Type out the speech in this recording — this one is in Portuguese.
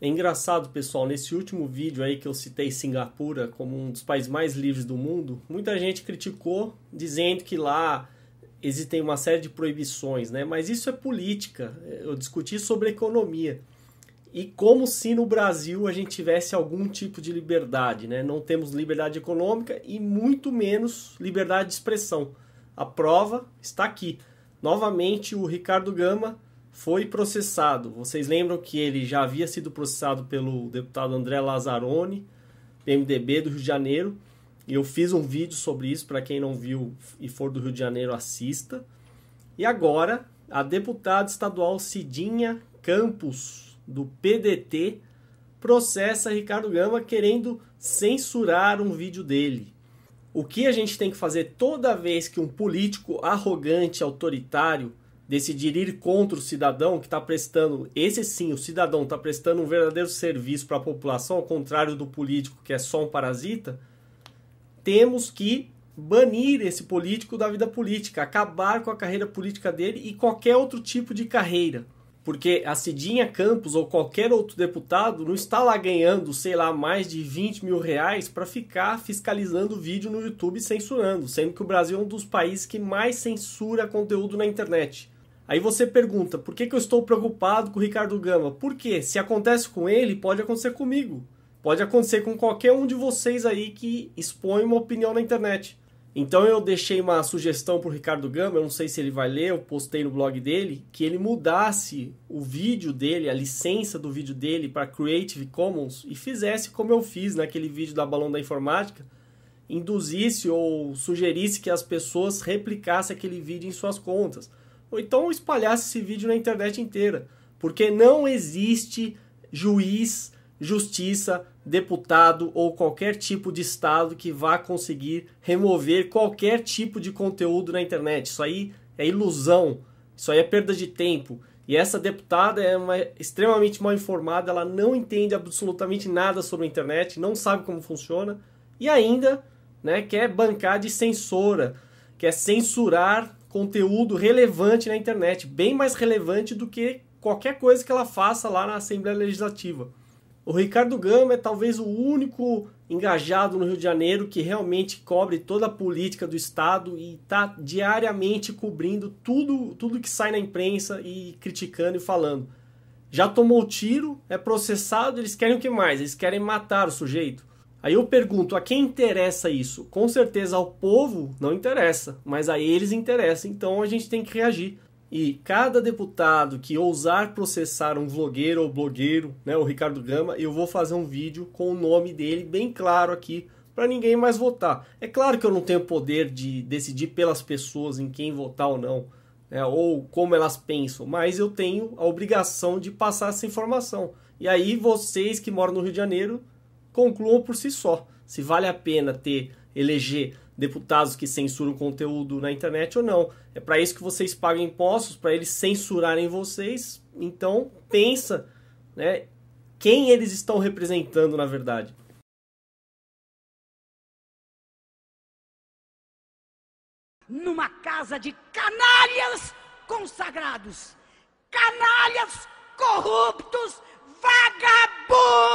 É engraçado, pessoal, nesse último vídeo aí que eu citei Singapura como um dos países mais livres do mundo, muita gente criticou dizendo que lá existem uma série de proibições, né? Mas isso é política. Eu discuti sobre economia. E como se no Brasil a gente tivesse algum tipo de liberdade, né? Não temos liberdade econômica e muito menos liberdade de expressão. A prova está aqui. Novamente o Ricardo Gama foi processado. Vocês lembram que ele já havia sido processado pelo deputado André Lazzaroni, PMDB do Rio de Janeiro. E eu fiz um vídeo sobre isso, para quem não viu e for do Rio de Janeiro, assista. E agora, a deputada estadual Cidinha Campos, do PDT, processa Ricardo Gama querendo censurar um vídeo dele. O que a gente tem que fazer toda vez que um político arrogante, autoritário, decidir ir contra o cidadão que está prestando, esse sim, o cidadão está prestando um verdadeiro serviço para a população, ao contrário do político que é só um parasita, temos que banir esse político da vida política, acabar com a carreira política dele e qualquer outro tipo de carreira. Porque a Cidinha Campos ou qualquer outro deputado não está lá ganhando, sei lá, mais de 20 mil reais para ficar fiscalizando vídeo no YouTube censurando, sendo que o Brasil é um dos países que mais censura conteúdo na internet. Aí você pergunta, por que, que eu estou preocupado com o Ricardo Gama? Porque se acontece com ele, pode acontecer comigo. Pode acontecer com qualquer um de vocês aí que expõe uma opinião na internet. Então eu deixei uma sugestão para o Ricardo Gama, eu não sei se ele vai ler, eu postei no blog dele, que ele mudasse o vídeo dele, a licença do vídeo dele para Creative Commons e fizesse como eu fiz naquele vídeo da Balão da Informática, induzisse ou sugerisse que as pessoas replicassem aquele vídeo em suas contas ou então espalhasse esse vídeo na internet inteira. Porque não existe juiz, justiça, deputado ou qualquer tipo de estado que vá conseguir remover qualquer tipo de conteúdo na internet. Isso aí é ilusão, isso aí é perda de tempo. E essa deputada é uma, extremamente mal informada, ela não entende absolutamente nada sobre a internet, não sabe como funciona e ainda né, quer bancar de censora, quer censurar conteúdo relevante na internet, bem mais relevante do que qualquer coisa que ela faça lá na Assembleia Legislativa. O Ricardo Gama é talvez o único engajado no Rio de Janeiro que realmente cobre toda a política do Estado e está diariamente cobrindo tudo, tudo que sai na imprensa e criticando e falando. Já tomou tiro, é processado, eles querem o que mais? Eles querem matar o sujeito. Aí eu pergunto, a quem interessa isso? Com certeza ao povo não interessa, mas a eles interessa, então a gente tem que reagir. E cada deputado que ousar processar um vlogueiro ou blogueiro, né, o Ricardo Gama, eu vou fazer um vídeo com o nome dele bem claro aqui para ninguém mais votar. É claro que eu não tenho poder de decidir pelas pessoas em quem votar ou não, né, ou como elas pensam, mas eu tenho a obrigação de passar essa informação. E aí vocês que moram no Rio de Janeiro concluam por si só se vale a pena ter eleger deputados que censuram conteúdo na internet ou não. É para isso que vocês pagam impostos, para eles censurarem vocês. Então, pensa, né, quem eles estão representando na verdade. Numa casa de canalhas consagrados, canalhas corruptos, vagabundos